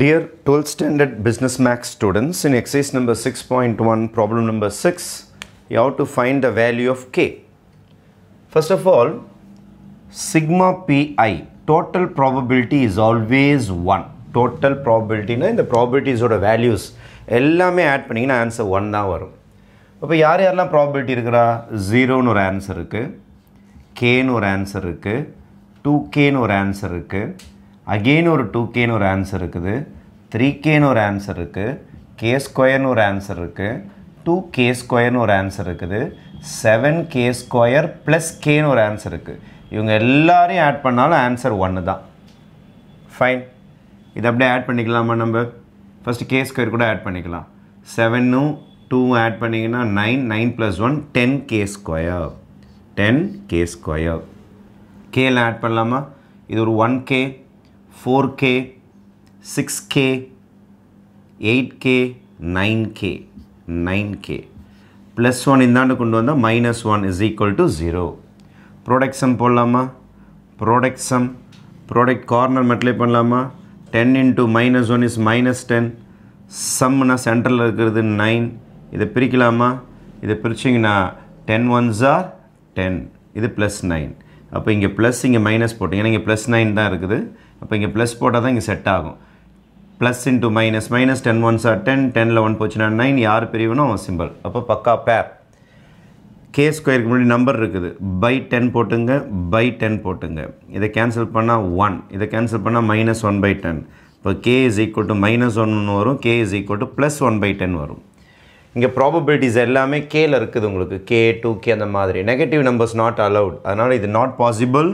Dear 12th standard business max students, in exercise number 6.1 problem number 6, you have to find the value of k. First of all, sigma pi, total probability is always 1. Total probability, na, in இந்த probabilities the values எல்லாமே add பண்ணிங்கன்னா answer one தான் வரும் இப்போ யார் யாரெல்லாம் probability probability ஜீரோன்னு ஒரு ஆன்சர் answer கேன்னு ஒரு ஆன்சர் answer டூ கேன்னு ஒரு answer இருக்குது அகெயின் ஒரு டூ கேன்னு ஒரு ஆன்சர் இருக்குது த்ரீ கேன்னு ஒரு ஆன்சர் இருக்குது கே ஸ்கொயர்னு ஒரு ஆன்சர் இருக்குது டூ கே ஸ்கொயர்னு ஒரு ஆன்சர் இருக்குது செவன் கே ஸ்கொயர் ப்ளஸ் கேன்னு ஒரு ஆன்சர் இருக்குது இவங்க எல்லாரையும் ஆட் பண்ணாலும் ஆன்சர் ஒன்று தான் ஃபைன் இதை அப்படியே ஆட் பண்ணிக்கலாமா நம்ம ஃபஸ்ட்டு கே ஸ்கொயர் கூட ஆட் பண்ணிக்கலாம் செவனும் டூவும் ஆட் பண்ணிங்கன்னா nine nine plus one ten K square ten K square கேல ஆட் பண்ணலாமா இது ஒரு one K four K six K eight K nine K nine K plus one இந்தாண்டு கொண்டு வந்தால் minus one is equal to zero product போடலாமா product sum product corner மட்டிலே பண்ணலாமா ten into minus one is minus ten சம்னா சென்ட்ரலில் இருக்கிறது nine இதை பிரிக்கலாமா இதை பிரிச்சிங்கன்னா டென் ஒன்ஸ் ஆர் டென் இது ப்ளஸ் நைன் அப்போ இங்கே ப்ளஸ் இங்கே மைனஸ் போட்டிங்கன்னா இங்கே ப்ளஸ் நைன் தான் இருக்குது அப்போ இங்கே ப்ளஸ் போட்டால் தான் இங்கே செட் ஆகும் plus into minus minus ten ones are ten டெனில் ஒன் போச்சுன்னா நைன் யார் பிரிவுனோ அவன் சிம்பிள் அப்போ பக்கா பேர் கே ஸ்கொயருக்கு முன்னாடி நம்பர் இருக்குது பை டென் போட்டுங்க பை டென் போட்டுங்க இதை கேன்சல் பண்ணால் ஒன் இதை கேன்சல் பண்ணால் மைனஸ் ஒன் பை டென் இப்போ K is equal to minus ஒன்னு வரும் K is equal to plus one by ten வரும் இங்கே ப்ராபபிலிட்டிஸ் எல்லாமே கேல இருக்குது உங்களுக்கு கே டூ கே அந்த மாதிரி நெகட்டிவ் நம்பர்ஸ் நாட் அலவுட் அதனால் இது நாட் பாசிபிள்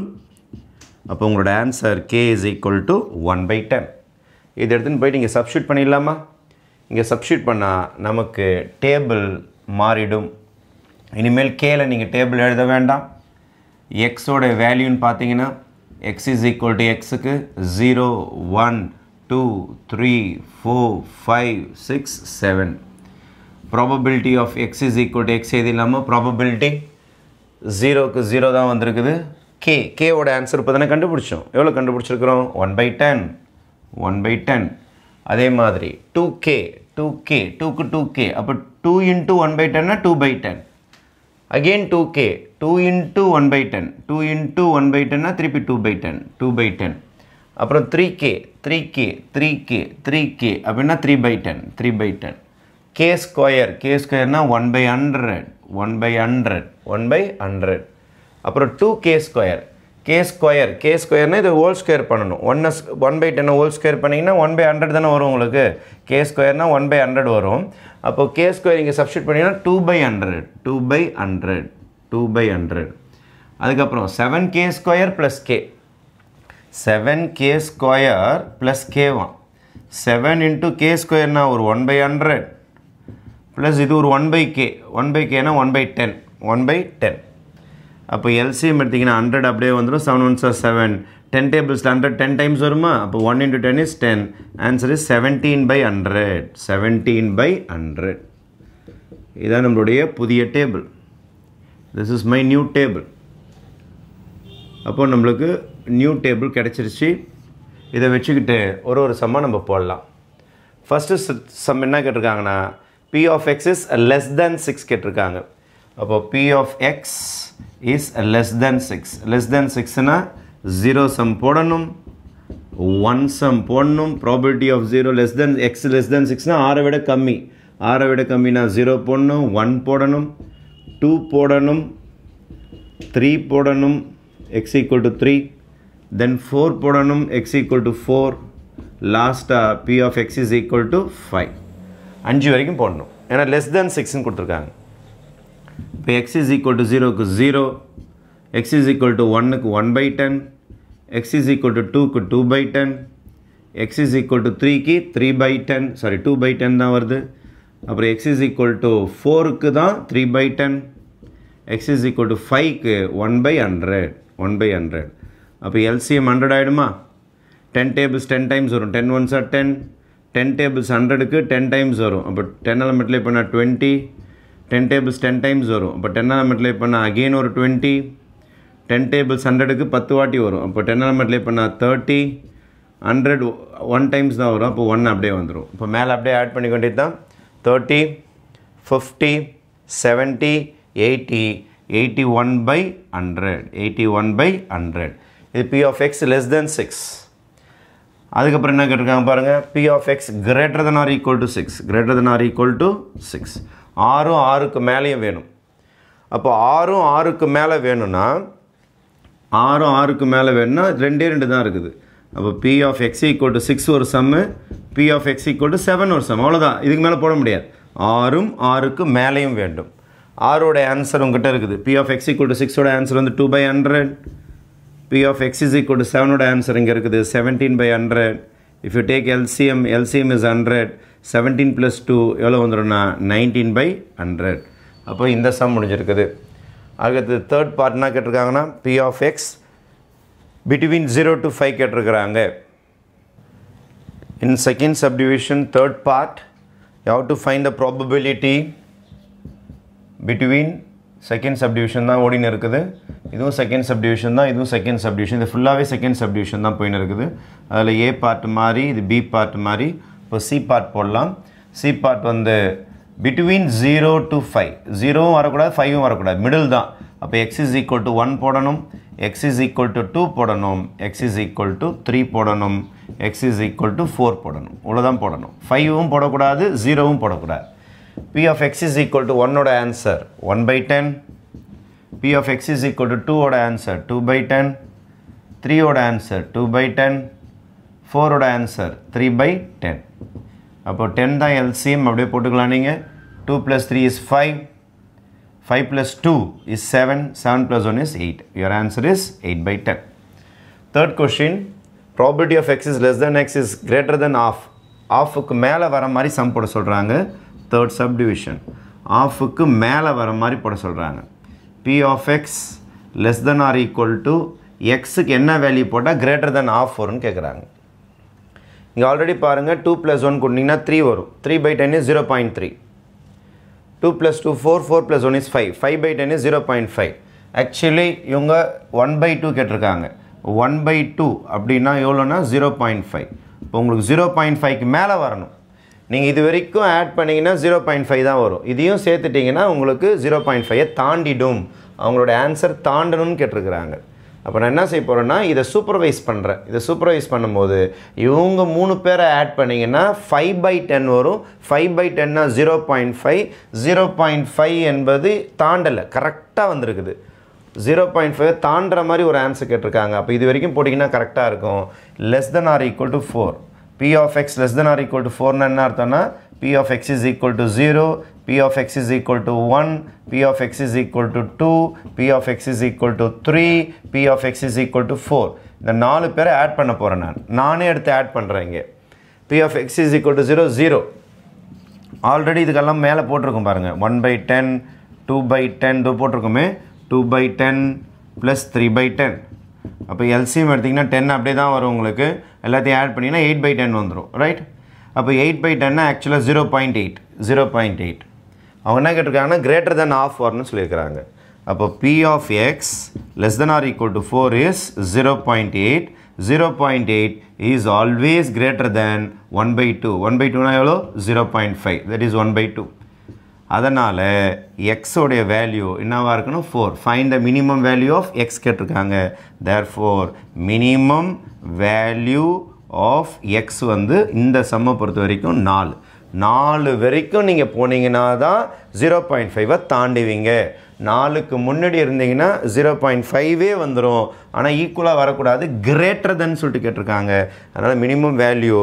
அப்போ உங்களோட answer K is equal to one by ten இது எடுத்துன்னு போயிட்டு இங்கே சப்ஷூட் பண்ணிடலாமா இங்கே சப்ஷூட் பண்ணால் நமக்கு டேபிள் மாறிடும் இனிமேல் கேல நீங்கள் டேபிள் எழுத வேண்டாம் எக்ஸோட வேல்யூன்னு பார்த்தீங்கன்னா எக்ஸ் இஸ் ஈக்குவல் டு எக்ஸுக்கு zero one two three four five six seven probability of X is equal to X எது இல்லாமல் ப்ராபபிலிட்டி ஜீரோக்கு ஜீரோ தான் வந்திருக்குது கே கேவோட ஆன்சர் இப்போ தானே கண்டுபிடிச்சோம் எவ்வளோ கண்டுபிடிச்சிருக்கிறோம் one by ten one by ten அதே மாதிரி டூ கே டூ கே டூக்கு டூ கே அப்போ டூ இன்ட்டு ஒன் பை டென்னா two by ten again two K two into one by ten two into one by டென்னா திருப்பி two by ten two by ten அப்புறம் three K three K three K three K அப்படின்னா three by ten three by ten K square K ஸ்கொயர்னால் one by hundred one by hundred one by hundred அப்புறம் two K square K square K ஸ்கொயர்னா இது whole square பண்ணணும் ஒன்று one by டென்னை whole square பண்ணிங்கன்னா one by hundred தானே வரும் உங்களுக்கு கே ஸ்கொயர்னா ஒன் பை ஹண்ட்ரட் வரும் அப்போது கே ஸ்கொயர் இங்கே சப்ஸ்டியூட் பண்ணிங்கன்னா two by hundred two by hundred two by hundred அதுக்கப்புறம் seven K square plus K seven K square plus கேவான் செவன் இன்ட்டு கே ஸ்கொயர்னா ஒரு ஒன் பை ஹண்ட்ரட் ப்ளஸ் இது ஒரு one by K one by கேனால் one by ten one by ten அப்போ LCM எடுத்திங்கன்னா hundred அப்படியே வந்துடும் seven one sir seven ten டேபிள்ஸில் ஹண்ட்ரட் டென் டைம்ஸ் வருமா அப்போ one into ten is ten answer is seventeen by hundred seventeen by hundred இதான் நம்மளுடைய புதிய table this is my new table அப்போ நம்மளுக்கு நியூ டேபிள் கிடச்சிருச்சு இதை வச்சுக்கிட்டு ஒரு ஒரு சம்மாக நம்ம போடலாம் ஃபஸ்ட்டு சம் என்ன கேட்டிருக்காங்கன்னா P of X is less than six கேட்டிருக்காங்க அப்போ P of X is less than six less than சிக்ஸ்னா ஜீரோ சம் போடணும் ஒன் சம் போடணும் probability of zero less than X less than சிக்ஸ்னால் ஆறை விட கம்மி ஆறை விட கம்மினா ஜீரோ போடணும் ஒன் போடணும் டூ போடணும் த்ரீ போடணும் X equal to three then four போடணும் எக்ஸ் ஈக்குவல் டு ஃபோர் லாஸ்ட்டாக P of X is equal to five அஞ்சு வரைக்கும் போடணும் ஏன்னா லெஸ் தென் சிக்ஸ்ன்னு கொடுத்துருக்காங்க இப்போ எக்ஸ் இஸ் ஈக்குவல் டு ஜீரோக்கு zero X is equal to ஒன்னுக்கு one by ten X is equal to டூக்கு two by ten X is equal to த்ரீக்கு three by ten sorry two by ten தான் வருது அப்புறம் எக்ஸ் இஸ் ஈக்குவல் டு ஃபோருக்கு தான் three by ten X is equal to ஃபைவ்க்கு one by hundred one by hundred அப்போ LCM hundred ஆகிடுமா ten tables ten times வரும் ten ones are ten ten tables ஹண்ட்ரடுக்கு டென் டைம்ஸ் வரும் அப்போ ten எலமெண்ட்லேயே இப்போ நான் twenty ten tables ten times வரும் அப்போ டென்னை நம்ம மல்டிப்ளை பண்ணால் அகெயின் ஒரு டுவெண்ட்டி டென் டேபிள்ஸ் ஹண்ட்ரடுக்கு பத்து வாட்டி வரும் அப்போ டென்னை நம்ம பண்ணால் தேர்ட்டி ஹண்ட்ரட் ஒன் டைம்ஸ் தான் வரும் அப்போ ஒன் அப்படியே வந்துடும் இப்போ மேலே அப்படியே ஆட் பண்ணி கொண்டே தான் thirty fifty seventy eighty eighty one by hundred eighty one by hundred இது P of X less than six அதுக்கப்புறம் என்ன கேட்டிருக்காங்க பாருங்கள் P of X greater than or equal to six greater than or equal to six ஆறும் ஆறுக்கு மேலேயும் வேணும் அப்போ ஆறும் ஆறுக்கு மேலே வேணும்னா ஆறும் ஆறுக்கு மேலே வேணும்னா ரெண்டே ரெண்டு தான் இருக்குது அப்போ P of X equal to six ஒரு sum P of X equal to seven ஒரு சம் அவ்வளோதான் இதுக்கு மேலே போட முடியாது ஆறும் ஆறுக்கு மேலேயும் வேண்டும் ஆறோட ஆன்சர் உங்ககிட்ட இருக்குது P of X equal to சிக்ஸோட ஆன்சர் வந்து two by hundred P of X is equal to செவனோட ஆன்சர் இங்கே இருக்குது seventeen by hundred if you take LCM LCM is hundred seventeen plus two எவ்வளோ வந்துடும்னா நைன்டீன் பை ஹண்ட்ரட் அப்போ இந்த sum முடிஞ்சிருக்குது அடுத்து தேர்ட் பார்ட்னா கேட்டிருக்காங்கன்னா P of X between zero to five கேட்டிருக்கிறாங்க in second subdivision third part you to find the the between second subdivision தான் ஓடினு இருக்குது இதுவும் செகண்ட் சப்டிவிஷன் தான் இதுவும் செகண்ட் சப்டிவிஷன் இது ஃபுல்லாகவே செகண்ட் சப்டிவிஷன் தான் போயின்னு இருக்குது அதில் ஏ பார்ட் மாதிரி இது பி பார்ட் மாதிரி இப்போ சி பார்ட் போடலாம் சி பார்ட் வந்து பிட்வீன் ஜீரோ டு ஃபைவ் ஜீரோவும் வரக்கூடாது ஃபைவும் வரக்கூடாது மிடில் தான் அப்போ X is equal to one போடணும் X is equal to two போடணும் X is equal to three போடணும் X is equal to four போடணும் இவ்வளோதான் போடணும் ஃபைவும் போடக்கூடாது ஜீரோவும் போடக்கூடாது P of X is equal to ஒன்னோட answer one by ten P of X is equal to டூவோட ஆன்சர் டூ பை டென் த்ரீயோட ஆன்சர் டூ பை டென் ஃபோரோட ஆன்சர் த்ரீ பை டென் அப்போ டென் தான் எல்சிஎம் அப்படியே போட்டுக்கலாம் நீங்கள் two plus three is five five plus two is seven seven plus one is eight your answer is eight by ten third question property of X is less than X is greater than half ஆஃபுக்கு மேலே வர மாதிரி some போட சொல்கிறாங்க third sub division ஆஃபுக்கு மேலே வர மாதிரி போட சொல்கிறாங்க P of X less than or equal to எக்ஸுக்கு என்ன வேல்யூ போட்டால் கிரேட்டர் தென் ஆஃப் வரும்னு கேட்குறாங்க இங்கே ஆல்ரெடி பாருங்கள் டூ ப்ளஸ் ஒன் கொடுத்தீங்கன்னா த்ரீ வரும் three by ten is zero point three two plus two four four plus one is five five by ten is zero point five actually இவங்க one by two கேட்டிருக்காங்க one by two அப்படின்னா எவ்வளோனா zero point five இப்போ உங்களுக்கு zero point ஃபைவ்க்கு மேலே வரணும் நீங்கள் இது வரைக்கும் ஆட் பண்ணிங்கன்னா ஜீரோ பாயிண்ட் ஃபைவ் தான் வரும் இதையும் சேர்த்துட்டிங்கன்னா உங்களுக்கு ஜீரோ பாயிண்ட் ஃபைவை தாண்டிடும் அவங்களோட ஆன்சர் தாண்டணும்னு கேட்டிருக்கிறாங்க அப்போ நான் என்ன செய்ய போகிறேன்னா இதை சூப்பர்வைஸ் பண்ணுறேன் இதை சூப்பர்வைஸ் பண்ணும்போது இவங்க மூணு பேரை ஆட் பண்ணிங்கன்னா ஃபைவ் பை டென் வரும் ஃபைவ் பை டென்னா zero point five zero point five என்பது தாண்டலை கரெக்டாக வந்திருக்குது ஜீரோ பாயிண்ட் ஃபைவ் தாண்டுற மாதிரி ஒரு ஆன்சர் கேட்டிருக்காங்க அப்போ இது வரைக்கும் போட்டிங்கன்னா கரெக்டாக இருக்கும் less than or equal to four P of X less than or equal to ஃபோர்னு என்ன அர்த்தம்னா P of X is equal to zero p of x is equal to 1, p of x is equal to 2, p of x is equal to 3, p of x is equal to 4. இந்த நாலு பேரை add பண்ண போகிறேன் நான் நானே எடுத்து add பண்ணுறேன் இங்கே P of X is equal to zero zero already இதுக்கெல்லாம் மேலே போட்டிருக்கும் பாருங்கள் one by ten two by ten two போட்டிருக்குமே two by ten plus three by ten அப்போ எல்சிஎம் எடுத்திங்கன்னா டென் அப்படியே தான் வரும் உங்களுக்கு எல்லாத்தையும் ஆட் பண்ணிங்கன்னா எயிட் பை டென் வந்துடும் ரைட் அப்போ எயிட் பை டென்னா ஆக்சுவலாக zero point eight zero point eight அவங்க என்ன கேட்டிருக்காங்கன்னா கிரேட்டர் தென் ஆஃப் ஃபோர்னு சொல்லியிருக்கிறாங்க அப்போ P of X less than or equal to four is zero point eight zero point eight is always greater than one by two one by டூனா எவ்வளோ zero point five that is one by two அதனால் எக்ஸோடைய value என்னவாக இருக்கணும் for find the minimum value of X கேட்டிருக்காங்க therefore minimum value of X வந்து இந்த சம்மை பொறுத்த வரைக்கும் நாலு நாலு வரைக்கும் நீங்கள் போனீங்கன்னா தான் ஜீரோ பாயிண்ட் ஃபைவை தாண்டுவீங்க நாலுக்கு முன்னாடி இருந்தீங்கன்னா ஜீரோ பாயிண்ட் ஃபைவே வந்துடும் ஆனால் ஈக்குவலாக வரக்கூடாது கிரேட்டர் தென் சொல்லிட்டு கேட்டிருக்காங்க அதனால் மினிமம் வேல்யூ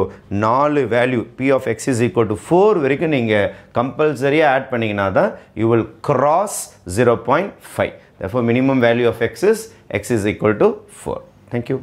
நாலு value P of X is equal to four வரைக்கும் நீங்கள் கம்பல்சரியாக ஆட் பண்ணிங்கன்னா தான் you will cross zero point five therefore minimum value of X is X is equal to four thank you